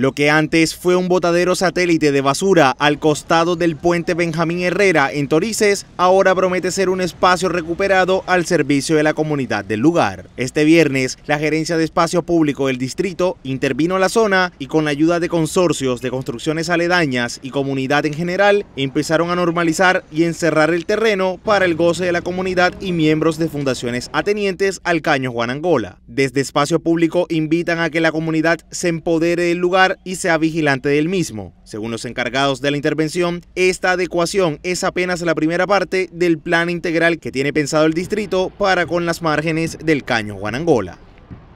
Lo que antes fue un botadero satélite de basura al costado del puente Benjamín Herrera en Torices, ahora promete ser un espacio recuperado al servicio de la comunidad del lugar. Este viernes, la Gerencia de Espacio Público del distrito intervino en la zona y con la ayuda de consorcios de construcciones aledañas y comunidad en general, empezaron a normalizar y encerrar el terreno para el goce de la comunidad y miembros de fundaciones atenientes al Caño Juan Angola. Desde Espacio Público invitan a que la comunidad se empodere del lugar y sea vigilante del mismo. Según los encargados de la intervención, esta adecuación es apenas la primera parte del plan integral que tiene pensado el distrito para con las márgenes del Caño Guanangola.